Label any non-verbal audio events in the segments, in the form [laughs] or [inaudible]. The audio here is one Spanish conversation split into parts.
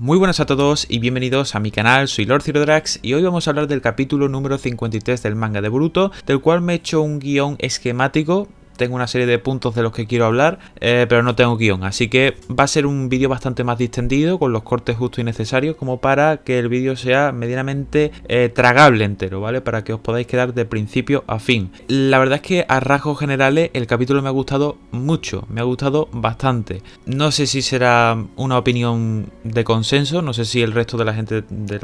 muy buenas a todos y bienvenidos a mi canal, soy Lord Drax y hoy vamos a hablar del capítulo número 53 del manga de Bruto, del cual me he hecho un guión esquemático tengo una serie de puntos de los que quiero hablar, eh, pero no tengo guión. Así que va a ser un vídeo bastante más distendido, con los cortes justos y necesarios, como para que el vídeo sea medianamente eh, tragable entero, ¿vale? Para que os podáis quedar de principio a fin. La verdad es que a rasgos generales el capítulo me ha gustado mucho, me ha gustado bastante. No sé si será una opinión de consenso, no sé si el resto de la gente, de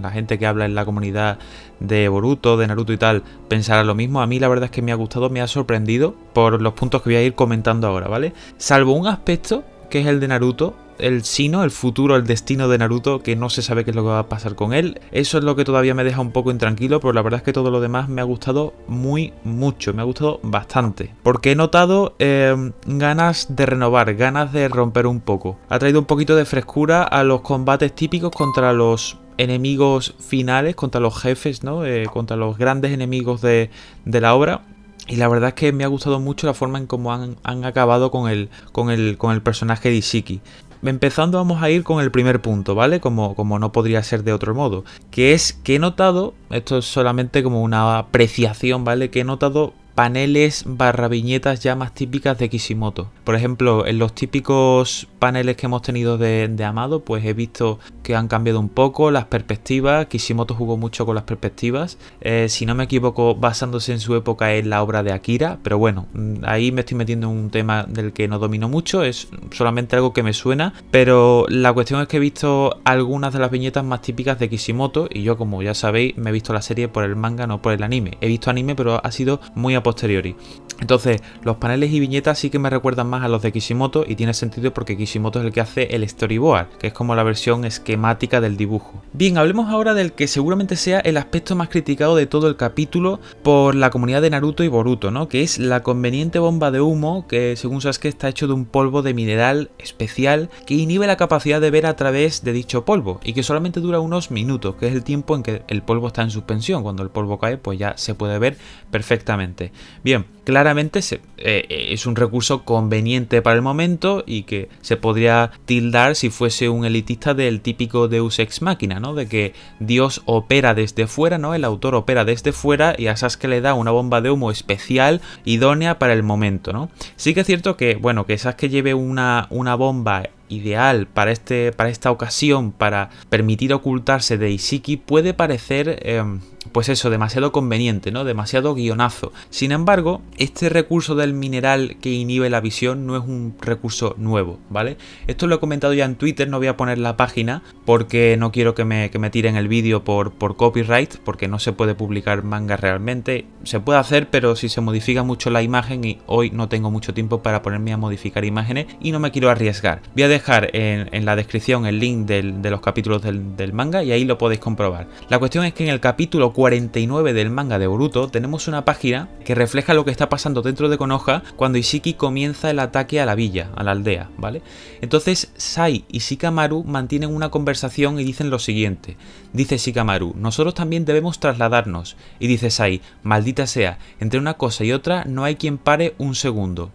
la gente que habla en la comunidad de Boruto, de Naruto y tal, pensará lo mismo. A mí la verdad es que me ha gustado, me ha sorprendido por los puntos que voy a ir comentando ahora, ¿vale? Salvo un aspecto, que es el de Naruto, el sino, el futuro, el destino de Naruto, que no se sabe qué es lo que va a pasar con él. Eso es lo que todavía me deja un poco intranquilo, pero la verdad es que todo lo demás me ha gustado muy mucho, me ha gustado bastante. Porque he notado eh, ganas de renovar, ganas de romper un poco. Ha traído un poquito de frescura a los combates típicos contra los enemigos finales, contra los jefes, ¿no? Eh, contra los grandes enemigos de la obra y la verdad es que me ha gustado mucho la forma en cómo han, acabado con el, con, el, con el personaje de Ishiki. Empezando vamos a ir con el primer punto, ¿vale? Como, como no podría ser de otro modo. Que es que he notado, esto es solamente como una apreciación, ¿vale? Que he notado paneles barra viñetas ya más típicas de Kishimoto. Por ejemplo, en los típicos paneles que hemos tenido de, Amado, pues he visto que han cambiado un poco las perspectivas. Kishimoto jugó mucho con las perspectivas, eh, si no me equivoco, basándose en su época en la obra de Akira, pero bueno, mm, ahí me estoy metiendo en un tema del que no domino mucho, es solamente algo que me suena, pero la cuestión es que he visto algunas de las viñetas más típicas de Kishimoto y yo, como ya sabéis, me he visto la serie por el manga, no por el anime. He visto anime, pero ha sido muy apoyado posteriori. Entonces, los paneles y viñetas sí que me recuerdan más a los de Kishimoto y tiene sentido porque Kishimoto es el que hace el storyboard, que es como la versión esquemática del dibujo. Bien, hablemos ahora del que seguramente sea el aspecto más criticado de todo el capítulo por la comunidad de Naruto y Boruto, ¿no? Que es la conveniente bomba de humo que, según Sasuke, está hecho de un polvo de mineral especial que inhibe la capacidad de ver a través de dicho polvo y que solamente dura unos minutos, que es el tiempo en que el polvo está en suspensión. Cuando el polvo cae, pues ya se puede ver perfectamente. Bien, claramente eh, eh, es un recurso conveniente para el momento y que se podría tildar si fuese un elitista del típico Deus ex machina, ¿no? De que Dios opera desde fuera, ¿no? El autor opera desde fuera y a Sasuke le da una bomba de humo especial, idónea para el momento, ¿no? Sí que es cierto que, bueno, que que lleve una, una bomba ideal para, este, para esta ocasión, para permitir ocultarse de Isiki, puede parecer, em, pues eso, demasiado conveniente, ¿no? Demasiado guionazo. Sin embargo, este recurso del mineral que inhibe la visión no es un recurso nuevo, ¿vale? Esto lo he comentado ya en Twitter, no voy a poner la página porque no quiero que me, me tiren el vídeo por, por copyright, porque no se puede publicar manga realmente. Se puede hacer, pero si se modifica mucho la imagen y hoy no tengo mucho tiempo para ponerme a modificar imágenes y no me quiero arriesgar. Voy a dejar en, la descripción el link de los capítulos del, manga y ahí lo podéis comprobar. La cuestión es que en el capítulo 49 del manga de Boruto tenemos una página que refleja lo que está pasando dentro de Konoha cuando Ishiki comienza el ataque a la villa, a la aldea, ¿vale? Entonces Sai y Shikamaru mantienen una conversación y dicen lo siguiente. Dice Shikamaru, nosotros también debemos trasladarnos. Y dice Sai, maldita sea, entre una cosa y otra no hay quien pare un segundo.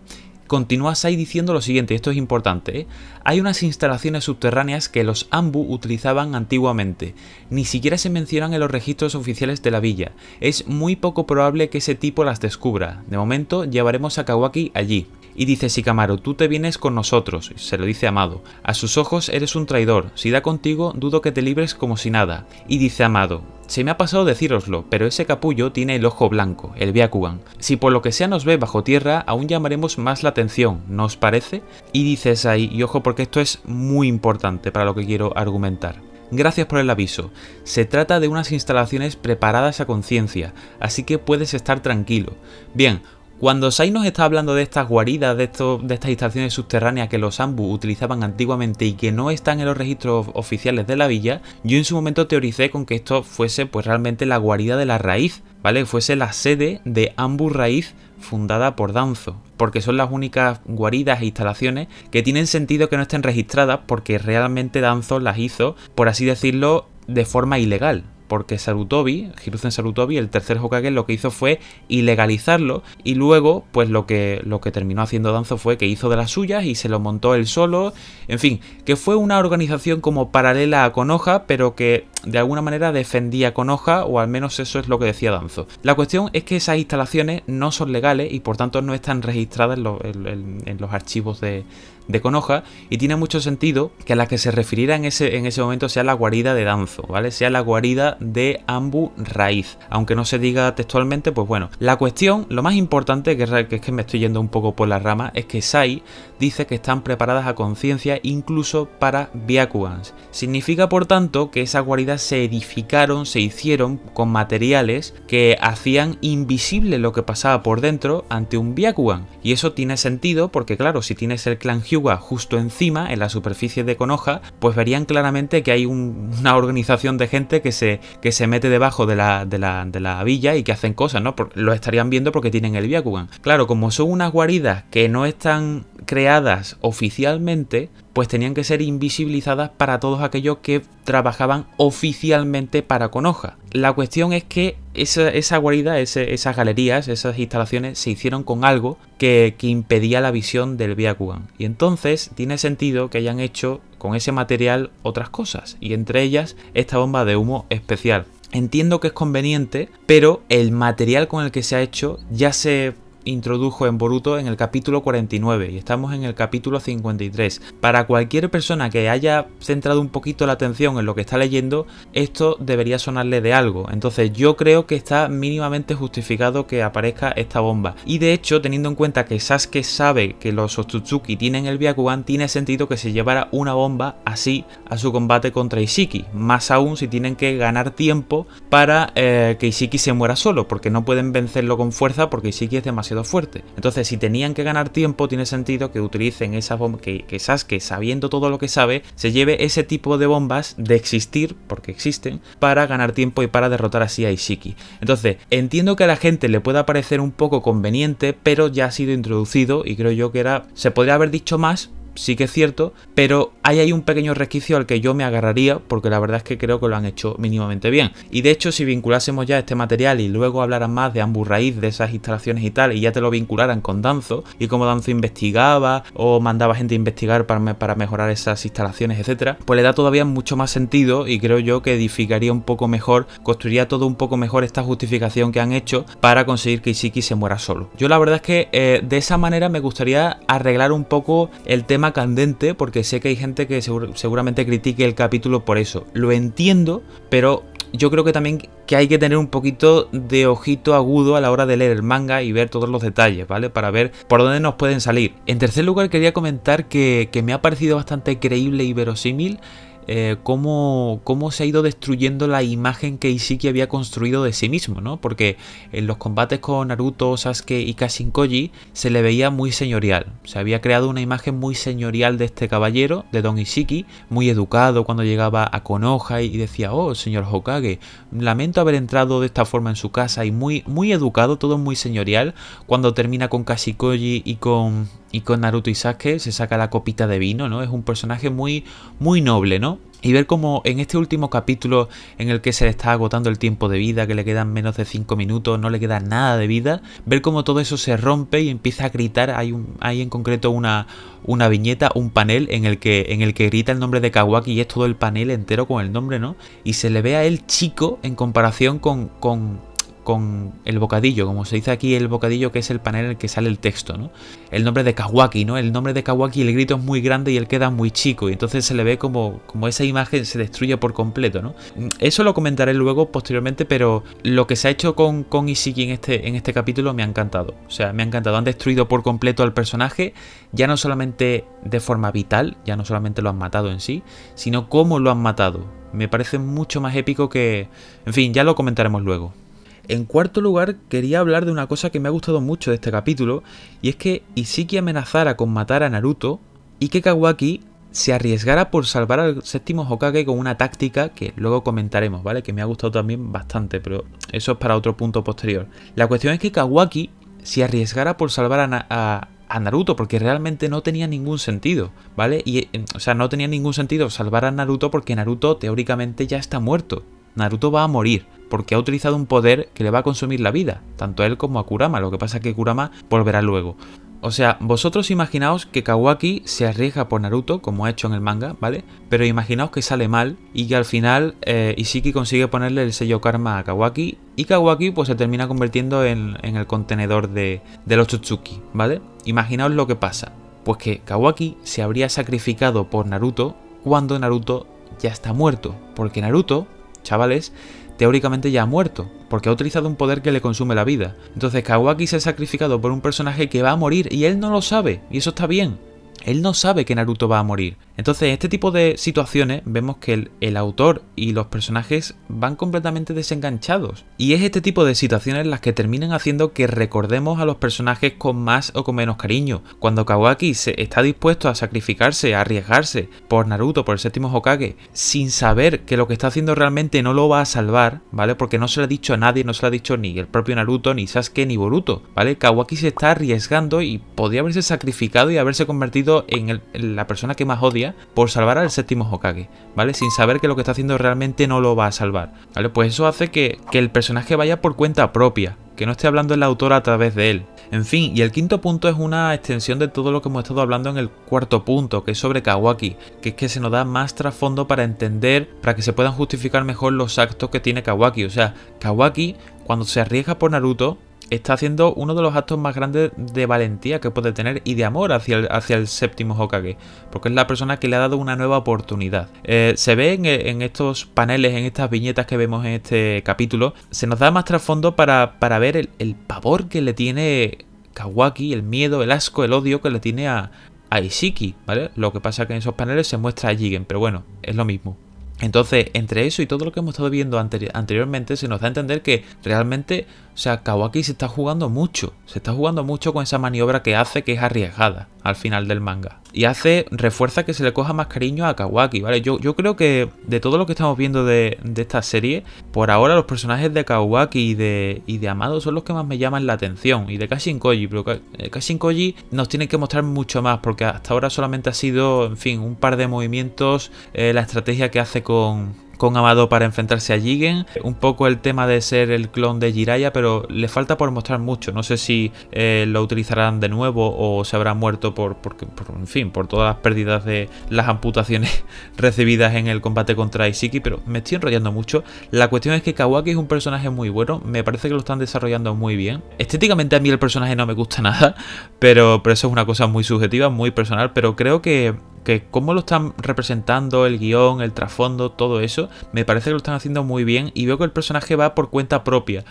Continúa Sai diciendo lo siguiente, esto es importante, ¿eh? hay unas instalaciones subterráneas que los Ambu utilizaban antiguamente, ni siquiera se mencionan en los registros oficiales de la villa, es muy poco probable que ese tipo las descubra, de momento llevaremos a Kawaki allí. Y dice Shikamaru, tú te vienes con nosotros, se lo dice Amado, a sus ojos eres un traidor, si da contigo dudo que te libres como si nada. Y dice Amado, se me ha pasado decíroslo, pero ese capullo tiene el ojo blanco, el Byakugan. Si por lo que sea nos ve bajo tierra, aún llamaremos más la atención, ¿no os parece? Y dices ahí, y ojo porque esto es muy importante para lo que quiero argumentar. Gracias por el aviso. Se trata de unas instalaciones preparadas a conciencia, así que puedes estar tranquilo. Bien, cuando Sai nos está hablando de estas guaridas, de, estos, de estas instalaciones subterráneas que los Ambu utilizaban antiguamente y que no están en los registros oficiales de la villa, yo en su momento teoricé con que esto fuese pues realmente la guarida de la raíz, ¿vale? Fuese la sede de Ambu Raíz fundada por Danzo, porque son las únicas guaridas e instalaciones que tienen sentido que no estén registradas porque realmente Danzo las hizo, por así decirlo, de forma ilegal, porque Sarutobi, Hiruzen Sarutobi, el tercer Hokage, lo que hizo fue ilegalizarlo y luego, pues lo que, lo que terminó haciendo Danzo fue que hizo de las suyas y se lo montó él solo, en fin, que fue una organización como paralela a Konoha, pero que de alguna manera defendía Konoha, o al menos eso es lo que decía Danzo. La cuestión es que esas instalaciones no son legales y por tanto no están registradas en los archivos de, de Konoha y tiene mucho sentido que a la que se refiriera en ese, en ese momento sea la guarida de Danzo, ¿vale? Sea la guarida de Ambu Raíz, aunque no se diga textualmente, pues bueno. La cuestión, lo más importante, que es que me estoy yendo un poco por la rama, es que Sai dice que están preparadas a conciencia incluso para Byakugans. Significa por tanto que esas guaridas se edificaron, se hicieron con materiales que hacían invisible lo que pasaba por dentro ante un Byakugan. Y eso tiene sentido porque claro, si tienes el clan justo encima, en la superficie de Conoja, pues verían claramente que hay una organización de gente que se, que se mete debajo de la, de, la, de la villa y que hacen cosas, ¿no? lo estarían viendo porque tienen el Byakugan. Claro, como son unas guaridas que no están creadas oficialmente, pues tenían que ser invisibilizadas para todos aquellos que trabajaban oficialmente para hoja La cuestión es que esa, guarida, esas galerías, esas instalaciones se hicieron con algo que, impedía la visión del Byakugan. Y entonces tiene sentido que hayan hecho con ese material otras cosas, y entre ellas esta bomba de humo especial. Entiendo que es conveniente, pero el material con el que se ha hecho ya se introdujo en Boruto en el capítulo 49 y estamos en el capítulo 53. Para cualquier persona que haya centrado un poquito la atención en lo que está leyendo, esto debería sonarle de algo. Entonces yo creo que está mínimamente justificado que aparezca esta bomba. Y de hecho, teniendo en cuenta que Sasuke sabe que los Otsutsuki tienen el Byakugan, tiene sentido que se llevara una bomba así a su combate contra Isiki. Más aún si tienen que ganar tiempo para eh, que Ishiki se muera solo, porque no pueden vencerlo con fuerza porque Isiki es demasiado fuerte. Entonces, si tenían que ganar tiempo, tiene sentido que utilicen esa bomba, que, que Sasuke, sabiendo todo lo que sabe, se lleve ese tipo de bombas de existir, porque existen, para ganar tiempo y para derrotar así a Ishiki. Entonces, entiendo que a la gente le pueda parecer un poco conveniente, pero ya ha sido introducido y creo yo que era, se podría haber dicho más, sí que es cierto, pero hay ahí un pequeño resquicio al que yo me agarraría porque la verdad es que creo que lo han hecho mínimamente bien. Y de hecho, si vinculásemos ya este material y luego hablaran más de raíz de esas instalaciones y tal, y ya te lo vincularan con Danzo y como Danzo investigaba o mandaba gente a investigar para, mejorar esas instalaciones, etcétera, pues le da todavía mucho más sentido y creo yo que edificaría un poco mejor, construiría todo un poco mejor esta justificación que han hecho para conseguir que Isiki se muera solo. Yo la verdad es que eh, de esa manera me gustaría arreglar un poco el tema candente porque sé que hay gente que seguramente critique el capítulo por eso. Lo entiendo, pero yo creo que también que hay que tener un poquito de ojito agudo a la hora de leer el manga y ver todos los detalles, ¿vale? Para ver por dónde nos pueden salir. En tercer lugar, quería comentar que me ha parecido bastante creíble y verosímil eh, cómo, cómo, se ha ido destruyendo la imagen que Isiki había construido de sí mismo, ¿no? Porque en los combates con Naruto, Sasuke y Kashinkoji se le veía muy señorial. Se había creado una imagen muy señorial de este caballero, de Don Isiki, muy educado cuando llegaba a Konoha y decía, oh, señor Hokage, lamento haber entrado de esta forma en su casa y muy, muy educado, todo muy señorial, cuando termina con Kashinkoji y con y con Naruto y Sasuke se saca la copita de vino, ¿no? Es un personaje muy, muy noble, ¿no? Y ver cómo en este último capítulo en el que se le está agotando el tiempo de vida, que le quedan menos de 5 minutos, no le queda nada de vida, ver cómo todo eso se rompe y empieza a gritar, hay, un, hay en concreto una, una viñeta, un panel en el, que, en el que grita el nombre de Kawaki y es todo el panel entero con el nombre, ¿no? Y se le ve a él chico en comparación con, con con el bocadillo, como se dice aquí el bocadillo que es el panel en el que sale el texto, ¿no? El nombre de Kawaki, ¿no? El nombre de Kawaki, el grito es muy grande y él queda muy chico y entonces se le ve como, como esa imagen se destruye por completo, ¿no? Eso lo comentaré luego posteriormente, pero lo que se ha hecho con, con Isiki en este, en este capítulo me ha encantado, o sea, me ha encantado, han destruido por completo al personaje, ya no solamente de forma vital, ya no solamente lo han matado en sí, sino cómo lo han matado. Me parece mucho más épico que... En fin, ya lo comentaremos luego. En cuarto lugar, quería hablar de una cosa que me ha gustado mucho de este capítulo, y es que Isiki amenazara con matar a Naruto y que Kawaki se arriesgara por salvar al séptimo Hokage con una táctica que luego comentaremos, ¿vale? Que me ha gustado también bastante, pero eso es para otro punto posterior. La cuestión es que Kawaki se arriesgara por salvar a, Naruto, porque realmente no tenía ningún sentido, ¿vale? Y, eh, o sea, no tenía ningún sentido salvar a Naruto porque Naruto teóricamente ya está muerto. Naruto va a morir porque ha utilizado un poder que le va a consumir la vida, tanto a él como a Kurama, lo que pasa es que Kurama volverá luego. O sea, vosotros imaginaos que Kawaki se arriesga por Naruto, como ha hecho en el manga, ¿vale? Pero imaginaos que sale mal y que al final eh, Isiki consigue ponerle el sello karma a Kawaki y Kawaki pues se termina convirtiendo en, el contenedor de, los Tsutsuki, ¿vale? Imaginaos lo que pasa. Pues que Kawaki se habría sacrificado por Naruto cuando Naruto ya está muerto, porque Naruto chavales, teóricamente ya ha muerto, porque ha utilizado un poder que le consume la vida. Entonces Kawaki se ha sacrificado por un personaje que va a morir y él no lo sabe, y eso está bien. Él no sabe que Naruto va a morir. Entonces, en este tipo de situaciones vemos que el, autor y los personajes van completamente desenganchados. Y es este tipo de situaciones las que terminan haciendo que recordemos a los personajes con más o con menos cariño. Cuando Kawaki se está dispuesto a sacrificarse, a arriesgarse por Naruto, por el séptimo Hokage, sin saber que lo que está haciendo realmente no lo va a salvar, ¿vale? Porque no se lo ha dicho a nadie, no se lo ha dicho ni el propio Naruto, ni Sasuke, ni Boruto, ¿vale? Kawaki se está arriesgando y podría haberse sacrificado y haberse convertido en la persona que más odia por salvar al séptimo Hokage, ¿vale? Sin saber que lo que está haciendo realmente no lo va a salvar, ¿vale? Pues eso hace que, que el personaje vaya por cuenta propia, que no esté hablando el autor a través de él. En fin, y el quinto punto es una extensión de todo lo que hemos estado hablando en el cuarto punto, que es sobre Kawaki, que es que se nos da más trasfondo para entender, para que se puedan justificar mejor los actos que tiene Kawaki. O sea, Kawaki, cuando se arriesga por Naruto, está haciendo uno de los actos más grandes de valentía que puede tener y de amor hacia el, hacia el séptimo Hokage, porque es la persona que le ha dado una nueva oportunidad. Eh, se ve e, en, estos paneles, en estas viñetas que vemos en este capítulo, se nos da más trasfondo para, ver el, pavor que le tiene Kawaki, el miedo, el asco, el odio que le tiene a, Ishiki, ¿vale? Lo que pasa es que en esos paneles se muestra a Jigen, pero bueno, es lo mismo. Entonces, entre eso y todo lo que hemos estado viendo anteriormente, se nos da a entender que realmente o sea, Kawaki se está jugando mucho, se está jugando mucho con esa maniobra que hace que es arriesgada al final del manga. Y hace, refuerza que se le coja más cariño a Kawaki, ¿vale? Yo, yo creo que de todo lo que estamos viendo de, esta serie, por ahora los personajes de Kawaki y de, y de Amado son los que más me llaman la atención. Y de Kashin Koji, pero eh, Kashin Koji nos tiene que mostrar mucho más, porque hasta ahora solamente ha sido, en fin, un par de movimientos, eh, la estrategia que hace con, con Amado para enfrentarse a Jigen. Un poco el tema de ser el clon de Jiraiya, pero le falta por mostrar mucho. No sé si eh, lo utilizarán de nuevo o se habrá muerto por, por, en fin, por todas las pérdidas de las amputaciones [laughs] recibidas en el combate contra Isiki, pero me estoy enrollando mucho. La cuestión es que Kawaki es un personaje muy bueno, me parece que lo están desarrollando muy bien. Estéticamente a mí el personaje no me gusta [laughs] nada, pero, pero eso es una cosa muy subjetiva, muy personal, pero creo que que cómo lo están representando, el guión, el trasfondo, todo eso, me parece que lo están haciendo muy bien y veo que el personaje va por cuenta propia.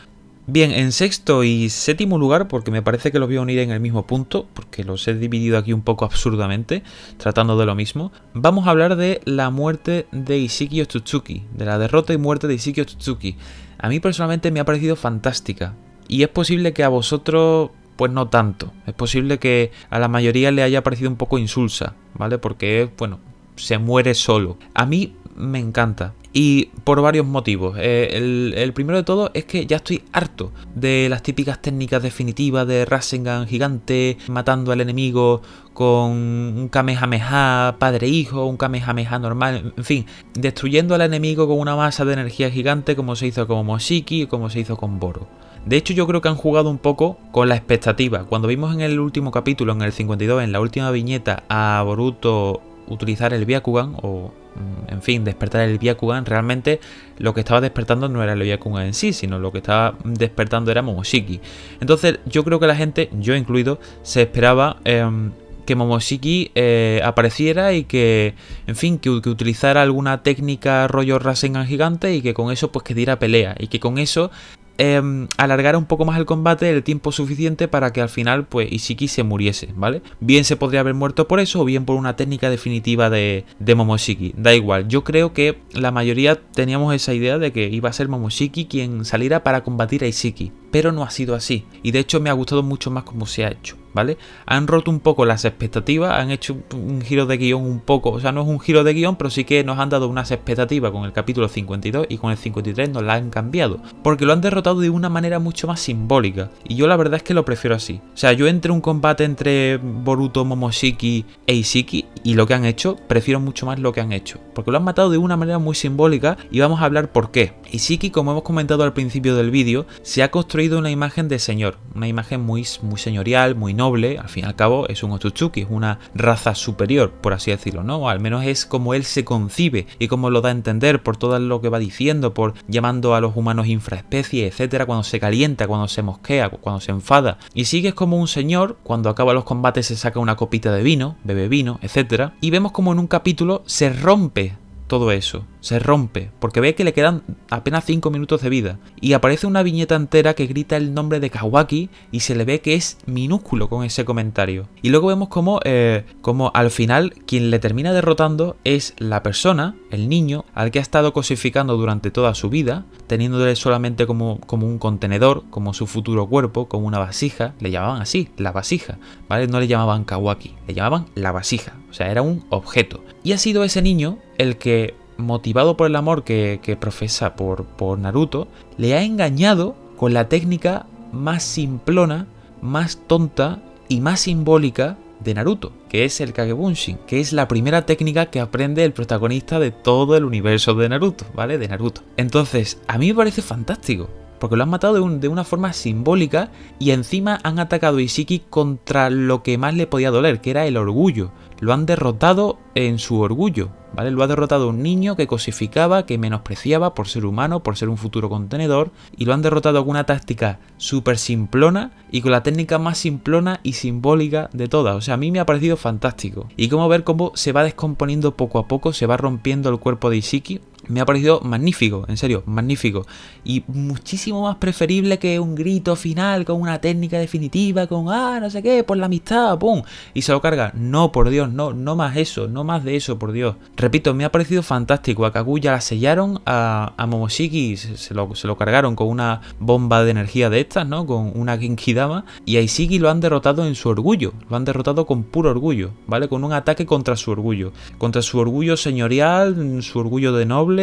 Bien, en sexto y séptimo lugar, porque me parece que los voy a unir en el mismo punto, porque los he dividido aquí un poco absurdamente, tratando de lo mismo, vamos a hablar de la muerte de Isiki Otsutsuki, de la derrota y muerte de Isikio Otsutsuki. A mí personalmente me ha parecido fantástica, y es posible que a vosotros pues no tanto. Es posible que a la mayoría le haya parecido un poco insulsa, ¿vale? Porque, bueno, se muere solo. A mí me encanta. Y por varios motivos. Eh, el, primero de todo es que ya estoy harto de las típicas técnicas definitivas de Rasengan gigante, matando al enemigo con un Kamehameha padre-hijo, e un Kamehameha normal, en fin, destruyendo al enemigo con una masa de energía gigante como se hizo con Moshiki como se hizo con Boro. De hecho, yo creo que han jugado un poco con la expectativa. Cuando vimos en el último capítulo, en el 52, en la última viñeta, a Boruto utilizar el Byakugan o, mm, en fin, despertar el Byakugan, realmente lo que estaba despertando no era el Byakugan en sí, sino lo que estaba despertando era Momoshiki. Entonces, yo creo que la gente, yo incluido, se esperaba... Em, que Momoshiki eh, apareciera y que, en fin, que, que, utilizara alguna técnica rollo Rasengan gigante y que con eso pues que diera pelea y que con eso Em, alargar un poco más el combate el tiempo suficiente para que al final pues Ishiki se muriese, ¿vale? Bien se podría haber muerto por eso o bien por una técnica definitiva de, de Momoshiki, da igual, yo creo que la mayoría teníamos esa idea de que iba a ser Momoshiki quien saliera para combatir a Ishiki, pero no ha sido así. Y de hecho me ha gustado mucho más como se ha hecho, ¿vale? Han roto un poco las expectativas, han hecho un giro de guión un poco, o sea, no es un giro de guión, pero sí que nos han dado unas expectativas con el capítulo 52 y con el 53 nos la han cambiado, porque lo han derrotado de una manera mucho más simbólica. Y yo la verdad es que lo prefiero así. O sea, yo entre un combate entre Boruto, Momoshiki e Isiki y lo que han hecho, prefiero mucho más lo que han hecho, porque lo han matado de una manera muy simbólica y vamos a hablar por qué. Isiki, como hemos comentado al principio del vídeo, se ha construido una imagen de señor, una imagen muy, muy señorial, muy noble, al fin y al cabo es un Otsutsuki, es una raza superior, por así decirlo, ¿no? al menos es como él se concibe y como lo da a entender por todo lo que va diciendo, por llamando a los humanos infraespecies, etcétera, cuando se calienta, cuando se mosquea, cuando se enfada. Y sigue como un señor, cuando acaba los combates se saca una copita de vino, bebe vino, etcétera, y vemos como en un capítulo se rompe todo eso se rompe porque ve que le quedan apenas 5 minutos de vida y aparece una viñeta entera que grita el nombre de Kawaki y se le ve que es minúsculo con ese comentario. Y luego vemos como, eh, como al final quien le termina derrotando es la persona, el niño, al que ha estado cosificando durante toda su vida, teniéndole solamente como, como un contenedor, como su futuro cuerpo, como una vasija, le llamaban así, la vasija, ¿vale? No le llamaban Kawaki, le llamaban la vasija, o sea, era un objeto. Y ha sido ese niño el que motivado por el amor que, profesa por, por Naruto, le ha engañado con la técnica más simplona, más tonta y más simbólica de Naruto, que es el Kagebunshin, que es la primera técnica que aprende el protagonista de todo el universo de Naruto, ¿vale? De Naruto. Entonces, a mí me parece fantástico. Porque lo han matado de, una forma simbólica y encima han atacado a Ishiki contra lo que más le podía doler, que era el orgullo. Lo han derrotado en su orgullo, ¿vale? Lo ha derrotado un niño que cosificaba, que menospreciaba por ser humano, por ser un futuro contenedor, y lo han derrotado con una táctica súper simplona y con la técnica más simplona y simbólica de todas. O sea, a mí me ha parecido fantástico. Y como ver cómo se va descomponiendo poco a poco, se va rompiendo el cuerpo de Ishiki, me ha parecido magnífico, en serio, magnífico. Y muchísimo más preferible que un grito final con una técnica definitiva, con, ah, no sé qué, por la amistad, ¡pum! Y se lo carga. No, por Dios, no, no más eso, no más de eso, por Dios. Repito, me ha parecido fantástico. A Kaguya la sellaron, a, a Momoshiki se, lo, cargaron con una bomba de energía de estas, ¿no? Con una Genkidama. Y a lo han derrotado en su orgullo, lo han derrotado con puro orgullo, ¿vale? Con un ataque contra su orgullo. Contra su orgullo señorial, su orgullo de noble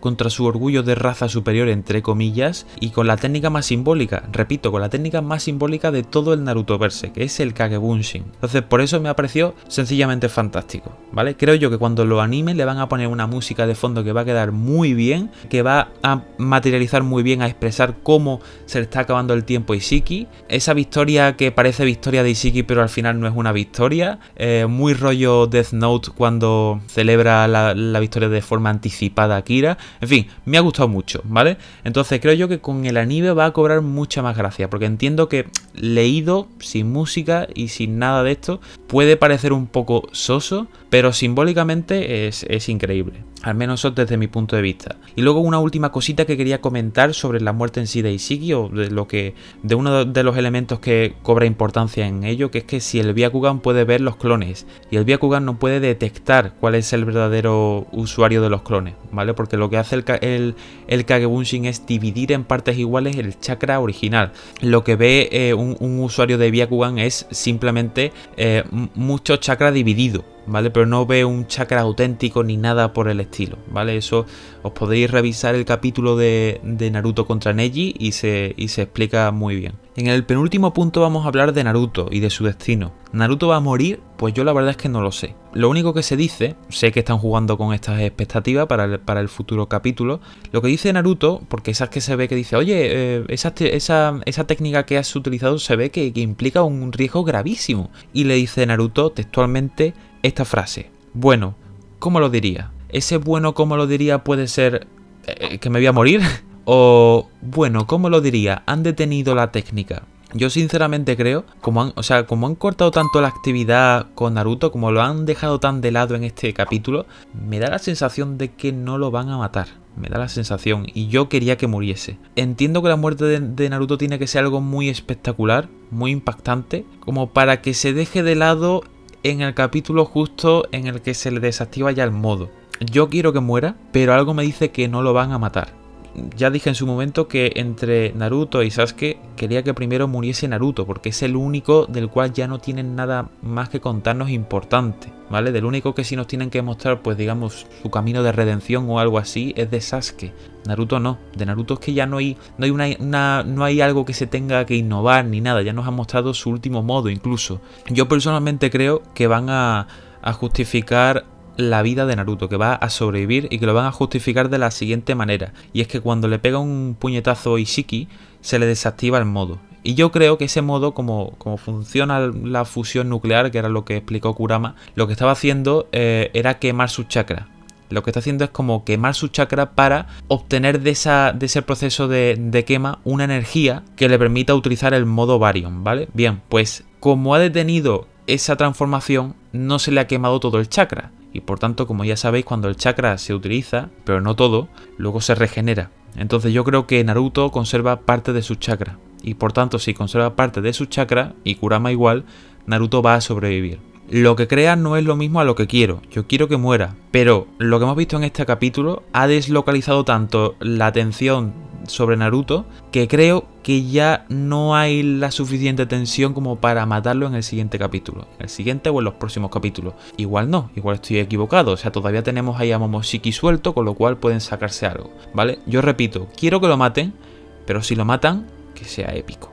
contra su orgullo de raza superior, entre comillas, y con la técnica más simbólica, repito, con la técnica más simbólica de todo el Naruto verse que es el Kagebunshin. Entonces, por eso me ha parecido sencillamente fantástico, ¿vale? Creo yo que cuando lo anime le van a poner una música de fondo que va a quedar muy bien, que va a materializar muy bien, a expresar cómo se le está acabando el tiempo a Isiki, esa victoria que parece victoria de Isiki, pero al final no es una victoria, eh, muy rollo Death Note cuando celebra la victoria de forma anticipada Kira, En fin, me ha gustado mucho, ¿vale? Entonces creo yo que con el anime va a cobrar mucha más gracia, porque entiendo que leído, sin música y sin nada de esto, puede parecer un poco soso, pero simbólicamente es increíble. Al menos eso desde mi punto de vista. Y luego una última cosita que quería comentar sobre la muerte en sí de o de lo que. de uno de los elementos que cobra importancia en ello, que es que si el Byakugan puede ver los clones, y el Byakugan no puede detectar cuál es el verdadero usuario de los clones, ¿vale? Porque lo que hace el, Kagebunshin es dividir en partes iguales el chakra original. Lo que ve eh, un, usuario de Byakugan es simplemente eh, mucho chakra dividido. ¿vale? Pero no ve un chakra auténtico ni nada por el estilo, ¿vale? Eso os podéis revisar el capítulo de, de Naruto contra Neji y se, se explica muy bien. En el penúltimo punto vamos a hablar de Naruto y de su destino. ¿Naruto va a morir? Pues yo la verdad es que no lo sé. Lo único que se dice, sé que están jugando con estas expectativas para el, futuro capítulo, lo que dice Naruto, porque esas que se ve que dice, oye, eh, esa, técnica que has utilizado se ve que, que implica un riesgo gravísimo. Y le dice Naruto textualmente, esta frase. Bueno, ¿cómo lo diría? Ese bueno, ¿cómo lo diría? puede ser eh, eh, que me voy a morir. [laughs] o bueno, ¿cómo lo diría? Han detenido la técnica. Yo sinceramente creo, como han, o sea, como han cortado tanto la actividad con Naruto, como lo han dejado tan de lado en este capítulo, me da la sensación de que no lo van a matar. Me da la sensación, y yo quería que muriese. Entiendo que la muerte de Naruto tiene que ser algo muy espectacular, muy impactante, como para que se deje de lado en el capítulo justo en el que se le desactiva ya el modo. Yo quiero que muera, pero algo me dice que no lo van a matar ya dije en su momento que entre Naruto y Sasuke quería que primero muriese Naruto, porque es el único del cual ya no tienen nada más que contarnos importante, ¿vale? Del único que sí nos tienen que mostrar, pues digamos, su camino de redención o algo así, es de Sasuke. Naruto no, de Naruto es que ya no hay, no hay, una, no hay algo que se tenga que innovar ni nada, ya nos han mostrado su último modo incluso. Yo personalmente creo que van a justificar la vida de Naruto, que va a sobrevivir y que lo van a justificar de la siguiente manera. Y es que cuando le pega un puñetazo a Ishiki, se le desactiva el modo. Y yo creo que ese modo, como, como funciona la fusión nuclear, que era lo que explicó Kurama, lo que estaba haciendo eh, era quemar su chakra Lo que está haciendo es como quemar su chakra para obtener de, esa, de ese proceso de, quema una energía que le permita utilizar el modo Varion, ¿vale? Bien, pues como ha detenido esa transformación, no se le ha quemado todo el chakra y por tanto, como ya sabéis, cuando el chakra se utiliza, pero no todo, luego se regenera. Entonces yo creo que Naruto conserva parte de su chakra y por tanto si conserva parte de su chakra y Kurama igual, Naruto va a sobrevivir. Lo que crea no es lo mismo a lo que quiero, yo quiero que muera, pero lo que hemos visto en este capítulo ha deslocalizado tanto la atención sobre Naruto, que creo que ya no hay la suficiente tensión como para matarlo en el siguiente capítulo, en el siguiente o en los próximos capítulos. Igual no, igual estoy equivocado, o sea, todavía tenemos ahí a Momoshiki suelto, con lo cual pueden sacarse algo, ¿vale? Yo repito, quiero que lo maten, pero si lo matan, que sea épico.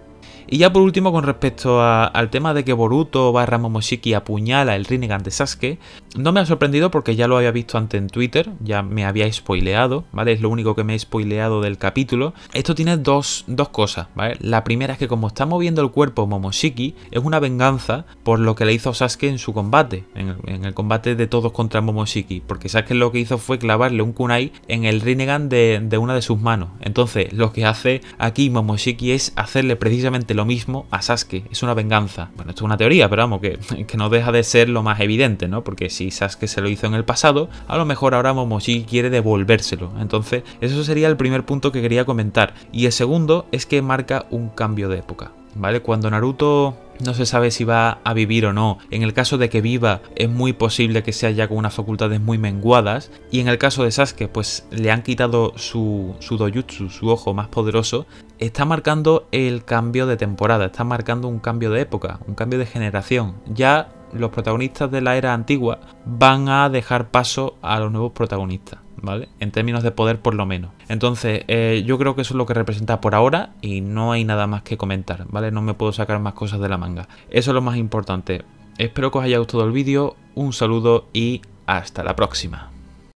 Y ya por último, con respecto al tema de que Boruto barra Momoshiki apuñala el Rinnegan de Sasuke, no me ha sorprendido porque ya lo había visto antes en Twitter, ya me había spoileado, ¿vale? Es lo único que me he spoileado del capítulo. Esto tiene dos, cosas, ¿vale? La primera es que como está moviendo el cuerpo Momoshiki, es una venganza por lo que le hizo Sasuke en su combate, en el, combate de todos contra Momoshiki, porque Sasuke lo que hizo fue clavarle un kunai en el Rinnegan de, de una de sus manos. Entonces, lo que hace aquí Momoshiki es hacerle precisamente lo mismo a Sasuke. Es una venganza. Bueno, esto es una teoría, pero vamos, que, [laughs] que no deja de ser lo más evidente, ¿no? Porque si Sasuke se lo hizo en el pasado, a lo mejor ahora Momoshi quiere devolvérselo. Entonces, eso sería el primer punto que quería comentar. Y el segundo es que marca un cambio de época. ¿vale? Cuando Naruto no se sabe si va a vivir o no. En el caso de que viva, es muy posible que sea ya con unas facultades muy menguadas. Y en el caso de Sasuke, pues le han quitado su, su su ojo más poderoso. Está marcando el cambio de temporada, está marcando un cambio de época, un cambio de generación. Ya los protagonistas de la era antigua van a dejar paso a los nuevos protagonistas. ¿Vale? En términos de poder por lo menos. Entonces, eh, yo creo que eso es lo que representa por ahora y no hay nada más que comentar, ¿vale? No me puedo sacar más cosas de la manga. Eso es lo más importante. Espero que os haya gustado el vídeo, un saludo y hasta la próxima.